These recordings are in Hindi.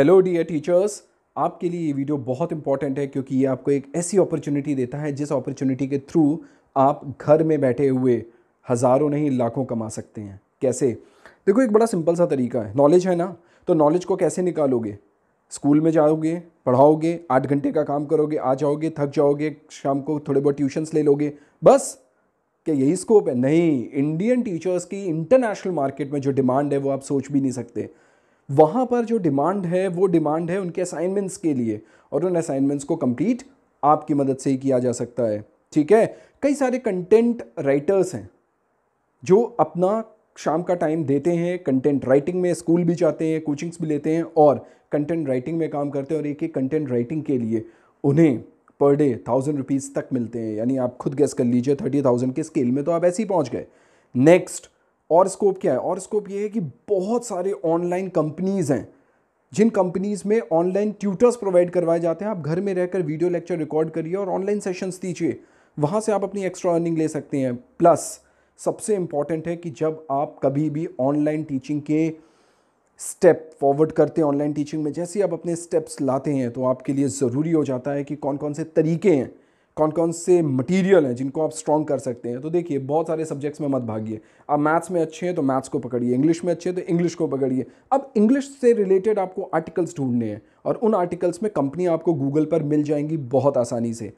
हेलो डियर टीचर्स आपके लिए ये वीडियो बहुत इंपॉर्टेंट है क्योंकि ये आपको एक ऐसी अपॉर्चुनिटी देता है जिस अपॉर्चुनिटी के थ्रू आप घर में बैठे हुए हज़ारों नहीं लाखों कमा सकते हैं कैसे देखो एक बड़ा सिंपल सा तरीका है नॉलेज है ना तो नॉलेज को कैसे निकालोगे स्कूल में जाओगे पढ़ाओगे आठ घंटे का काम करोगे आ जाओगे थक जाओगे शाम को थोड़े बहुत ट्यूशन्स ले लोगे बस क्या यही स्कोप है नहीं इंडियन टीचर्स की इंटरनेशनल मार्केट में जो डिमांड है वो आप सोच भी नहीं सकते वहाँ पर जो डिमांड है वो डिमांड है उनके असाइनमेंट्स के लिए और उन असाइनमेंट्स को कंप्लीट आपकी मदद से ही किया जा सकता है ठीक है कई सारे कंटेंट राइटर्स हैं जो अपना शाम का टाइम देते हैं कंटेंट राइटिंग में स्कूल भी जाते हैं कोचिंग्स भी लेते हैं और कंटेंट राइटिंग में काम करते हैं और एक एक कंटेंट राइटिंग के लिए उन्हें पर डे थाउजेंड रुपीज़ तक मिलते हैं यानी आप खुद गैस कर लीजिए थर्टी थाउजेंड के स्केल में तो आप ऐसे ही पहुँच गए नेक्स्ट और स्कोप क्या है और स्कोप ये है कि बहुत सारे ऑनलाइन कंपनीज़ हैं जिन कंपनीज़ में ऑनलाइन ट्यूटर्स प्रोवाइड करवाए जाते हैं आप घर में रहकर वीडियो लेक्चर रिकॉर्ड करिए और ऑनलाइन सेशंस दीजिए वहाँ से आप अपनी एक्स्ट्रा अर्निंग ले सकते हैं प्लस सबसे इंपॉर्टेंट है कि जब आप कभी भी ऑनलाइन टीचिंग के स्टेप फॉरवर्ड करते हैं ऑनलाइन टीचिंग में जैसे आप अपने स्टेप्स लाते हैं तो आपके लिए ज़रूरी हो जाता है कि कौन कौन से तरीके हैं कौन कौन से मटेरियल हैं जिनको आप स्ट्रॉन्ग कर सकते हैं तो देखिए बहुत सारे सब्जेक्ट्स में मत भागिए आप मैथ्स में अच्छे हैं तो मैथ्स को पकड़िए इंग्लिश में अच्छे हैं तो इंग्लिश को पकड़िए अब इंग्लिश से रिलेटेड आपको आर्टिकल्स ढूंढने हैं और उन आर्टिकल्स में कंपनी आपको गूगल पर मिल जाएंगी बहुत आसानी से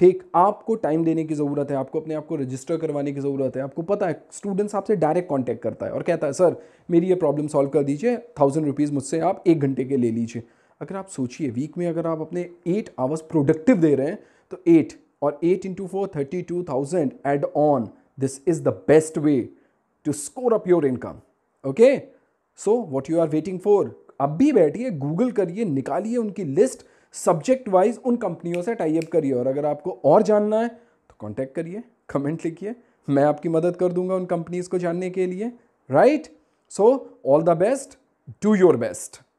ठीक आपको टाइम देने की ज़रूरत है आपको अपने आप को रजिस्टर करवाने की ज़रूरत है आपको पता है स्टूडेंट्स आपसे डायरेक्ट कॉन्टैक्ट करता है और कहता है सर मेरी ये प्रॉब्लम सॉल्व कर दीजिए थाउजेंड रुपीज़ मुझसे आप एक घंटे के ले लीजिए अगर आप सोचिए वीक में अगर आप अपने एट आवर्स प्रोडक्टिव दे रहे हैं तो एट और eight into four thirty two thousand add on this is the best way to score up your income okay so what you are waiting for अब भी बैठिए गूगल करिए निकालिए उनकी लिस्ट सब्जेक्ट वाइज उन कंपनियों से टाइप करिए और अगर आपको और जानना है तो कॉन्टैक्ट करिए कमेंट लिखिए मैं आपकी मदद कर दूंगा उन कंपनीज को जानने के लिए right so all the best do your best